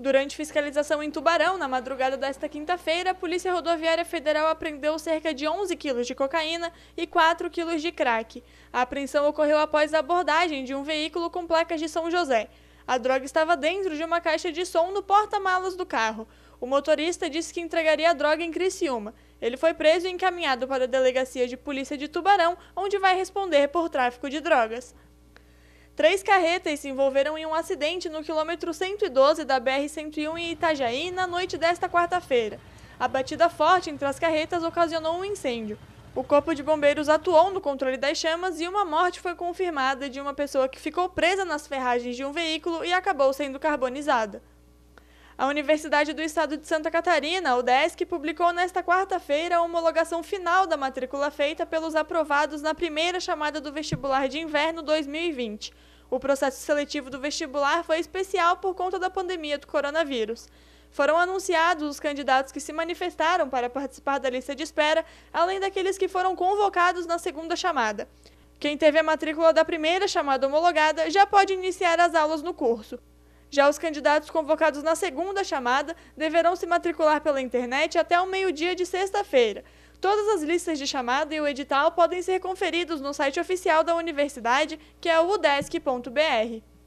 Durante fiscalização em Tubarão, na madrugada desta quinta-feira, a Polícia Rodoviária Federal apreendeu cerca de 11 quilos de cocaína e 4 quilos de crack. A apreensão ocorreu após a abordagem de um veículo com placas de São José. A droga estava dentro de uma caixa de som no porta-malas do carro. O motorista disse que entregaria a droga em Criciúma. Ele foi preso e encaminhado para a delegacia de polícia de Tubarão, onde vai responder por tráfico de drogas. Três carretas se envolveram em um acidente no quilômetro 112 da BR-101 em Itajaí na noite desta quarta-feira. A batida forte entre as carretas ocasionou um incêndio. O Corpo de Bombeiros atuou no controle das chamas e uma morte foi confirmada de uma pessoa que ficou presa nas ferragens de um veículo e acabou sendo carbonizada. A Universidade do Estado de Santa Catarina, UDESC, publicou nesta quarta-feira a homologação final da matrícula feita pelos aprovados na primeira chamada do vestibular de inverno 2020. O processo seletivo do vestibular foi especial por conta da pandemia do coronavírus. Foram anunciados os candidatos que se manifestaram para participar da lista de espera, além daqueles que foram convocados na segunda chamada. Quem teve a matrícula da primeira chamada homologada já pode iniciar as aulas no curso. Já os candidatos convocados na segunda chamada deverão se matricular pela internet até o meio-dia de sexta-feira. Todas as listas de chamada e o edital podem ser conferidos no site oficial da universidade, que é o udesc.br.